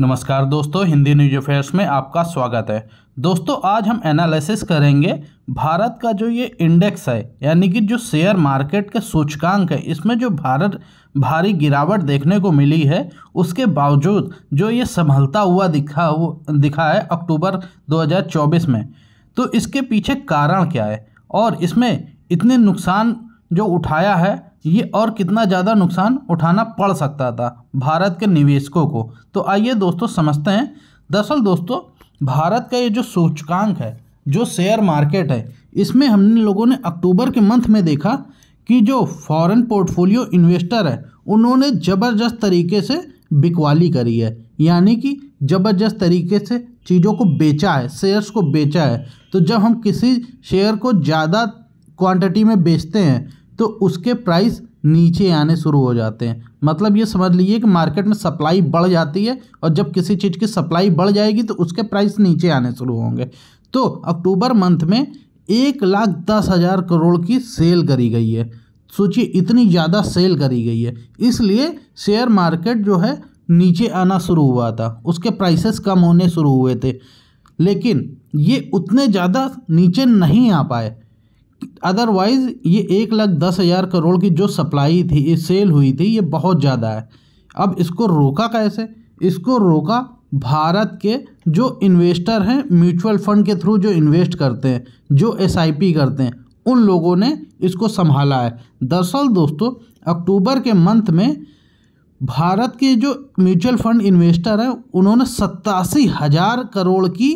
नमस्कार दोस्तों Hindi news affairs में आपका स्वागत है दोस्तों आज हम एनालिसिस करेंगे भारत का जो ये इंडेक्स है यानी कि जो शेयर मार्केट के सूचकांक है इसमें जो भारत भारी गिरावट देखने को मिली है उसके बावजूद जो ये संभलता हुआ दिखा हुआ दिखा है अक्टूबर 2024 में तो इसके पीछे कारण क्या है और इसमें इतने नुकसान जो उठाया है ये और कितना ज़्यादा नुकसान उठाना पड़ सकता था भारत के निवेशकों को तो आइए दोस्तों समझते हैं दरअसल दोस्तों भारत का ये जो सूचकांक है जो शेयर मार्केट है इसमें हमने लोगों ने अक्टूबर के मंथ में देखा कि जो फॉरेन पोर्टफोलियो इन्वेस्टर है उन्होंने ज़बरदस्त तरीके से बिकवाली करी है यानी कि ज़बरदस्त तरीके से चीज़ों को बेचा है शेयर्स को बेचा है तो जब हम किसी शेयर को ज़्यादा क्वांटिटी में बेचते हैं तो उसके प्राइस नीचे आने शुरू हो जाते हैं मतलब ये समझ लीजिए कि मार्केट में सप्लाई बढ़ जाती है और जब किसी चीज़ की सप्लाई बढ़ जाएगी तो उसके प्राइस नीचे आने शुरू होंगे तो अक्टूबर मंथ में एक लाख दस हज़ार करोड़ की सेल करी गई है सोचिए इतनी ज़्यादा सेल करी गई है इसलिए शेयर मार्केट जो है नीचे आना शुरू हुआ था उसके प्राइसेस कम होने शुरू हुए थे लेकिन ये उतने ज़्यादा नीचे नहीं आ पाए अदरवाइज़ ये एक लाख दस हज़ार करोड़ की जो सप्लाई थी ये सेल हुई थी ये बहुत ज़्यादा है अब इसको रोका कैसे इसको रोका भारत के जो इन्वेस्टर हैं म्यूचुअल फंड के थ्रू जो इन्वेस्ट करते हैं जो एस करते हैं उन लोगों ने इसको संभाला है दरअसल दोस्तों अक्टूबर के मंथ में भारत के जो म्यूचुअल फंड इन्वेस्टर हैं उन्होंने सत्तासी हज़ार करोड़ की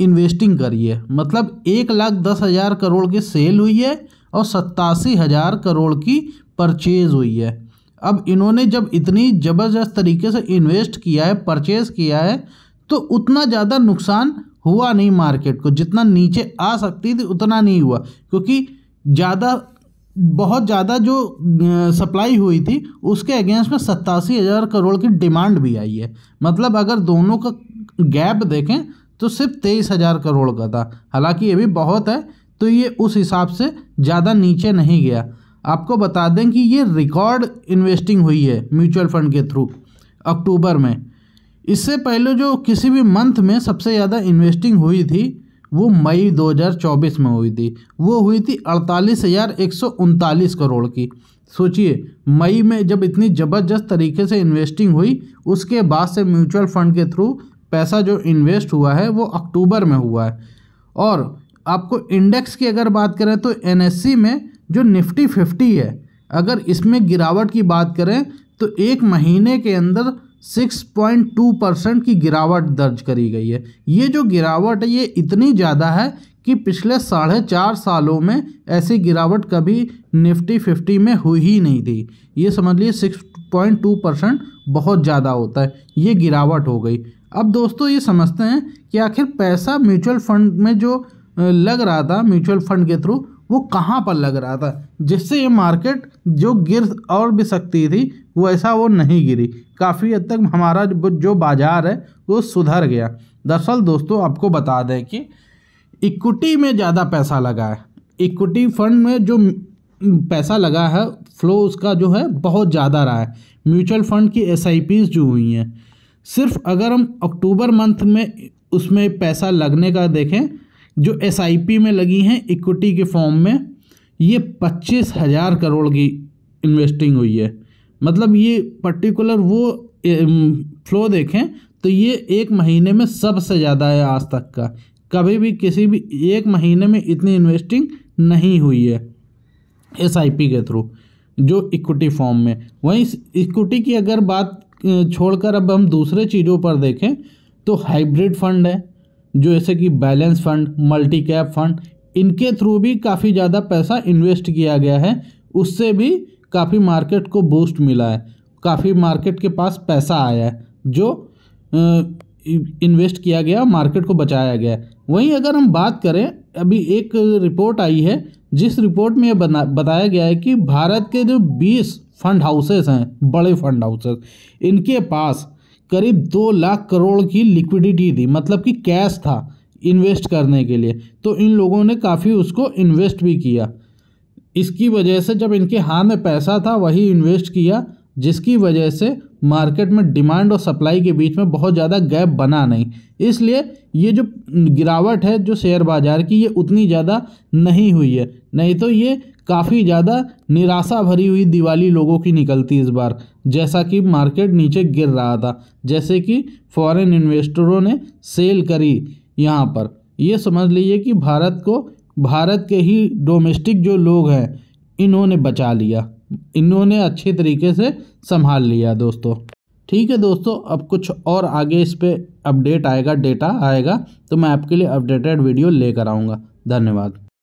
इन्वेस्टिंग करी है मतलब एक लाख दस हज़ार करोड़ की सेल हुई है और सत्तासी हज़ार करोड़ की परचेज़ हुई है अब इन्होंने जब इतनी ज़बरदस्त तरीके से इन्वेस्ट किया है परचेज़ किया है तो उतना ज़्यादा नुकसान हुआ नहीं मार्केट को जितना नीचे आ सकती थी उतना नहीं हुआ क्योंकि ज़्यादा बहुत ज़्यादा जो सप्लाई हुई थी उसके अगेंस्ट में सत्तासी हज़ार करोड़ की डिमांड भी आई है मतलब अगर दोनों का गैप देखें तो सिर्फ तेईस हज़ार करोड़ का था हालांकि ये भी बहुत है तो ये उस हिसाब से ज़्यादा नीचे नहीं गया आपको बता दें कि ये रिकॉर्ड इन्वेस्टिंग हुई है म्यूचुअल फंड के थ्रू अक्टूबर में इससे पहले जो किसी भी मंथ में सबसे ज़्यादा इन्वेस्टिंग हुई थी वो मई 2024 में हुई थी वो हुई थी अड़तालीस हज़ार एक सौ उनतालीस करोड़ की सोचिए मई में जब इतनी ज़बरदस्त तरीके से इन्वेस्टिंग हुई उसके बाद से म्यूचुअल फंड के थ्रू पैसा जो इन्वेस्ट हुआ है वो अक्टूबर में हुआ है और आपको इंडेक्स की अगर बात करें तो एन में जो निफ्टी फिफ्टी है अगर इसमें गिरावट की बात करें तो एक महीने के अंदर 6.2 परसेंट की गिरावट दर्ज करी गई है ये जो गिरावट है ये इतनी ज़्यादा है कि पिछले साढ़े चार सालों में ऐसी गिरावट कभी निफ्टी फिफ्टी में हुई ही नहीं थी ये समझ लिए 6.2 परसेंट बहुत ज़्यादा होता है ये गिरावट हो गई अब दोस्तों ये समझते हैं कि आखिर पैसा म्यूचुअल फंड में जो लग रहा था म्यूचुअल फंड के थ्रू वो कहाँ पर लग रहा था जिससे ये मार्केट जो गिर और भी सकती थी वैसा वो, वो नहीं गिरी काफ़ी हद तक हमारा जो बाज़ार है वो सुधर गया दरअसल दोस्तों आपको बता दें कि इक्विटी में ज़्यादा पैसा लगा है इक्विटी फंड में जो पैसा लगा है फ्लो उसका जो है बहुत ज़्यादा रहा है म्यूचुअल फंड की एस जो हुई हैं सिर्फ अगर हम अक्टूबर मंथ में उसमें पैसा लगने का देखें जो एस में लगी हैं इक्विटी के फॉर्म में ये पच्चीस हज़ार करोड़ की इन्वेस्टिंग हुई है मतलब ये पर्टिकुलर वो फ्लो देखें तो ये एक महीने में सबसे ज़्यादा है आज तक का कभी भी किसी भी एक महीने में इतनी इन्वेस्टिंग नहीं हुई है एस के थ्रू जो इक्विटी फॉर्म में वहीं इक्विटी की अगर बात छोड़कर अब हम दूसरे चीज़ों पर देखें तो हाइब्रिड फंड है जो जैसे कि balance fund multi cap fund इनके थ्रू भी काफ़ी ज़्यादा पैसा इन्वेस्ट किया गया है उससे भी काफ़ी मार्केट को बूस्ट मिला है काफ़ी मार्केट के पास पैसा आया है जो इन्वेस्ट किया गया मार्केट को बचाया गया वहीं अगर हम बात करें अभी एक रिपोर्ट आई है जिस रिपोर्ट में बना बताया गया है कि भारत के जो बीस फंड हाउसेस हैं बड़े फंड हाउसेस इनके पास करीब दो लाख करोड़ की लिक्विडिटी थी मतलब कि कैश था इन्वेस्ट करने के लिए तो इन लोगों ने काफ़ी उसको इन्वेस्ट भी किया इसकी वजह से जब इनके हाथ में पैसा था वही इन्वेस्ट किया जिसकी वजह से मार्केट में डिमांड और सप्लाई के बीच में बहुत ज़्यादा गैप बना नहीं इसलिए ये जो गिरावट है जो शेयर बाज़ार की ये उतनी ज़्यादा नहीं हुई है नहीं तो ये काफ़ी ज़्यादा निराशा भरी हुई दिवाली लोगों की निकलती इस बार जैसा कि मार्केट नीचे गिर रहा था जैसे कि फॉरेन इन्वेस्टरों ने सेल करी यहाँ पर ये समझ लीजिए कि भारत को भारत के ही डोमेस्टिक जो लोग हैं इन्होंने बचा लिया इन्होंने अच्छे तरीके से संभाल लिया दोस्तों ठीक है दोस्तों अब कुछ और आगे इस पर अपडेट आएगा डेटा आएगा तो मैं आपके लिए अपडेटेड वीडियो लेकर आऊँगा धन्यवाद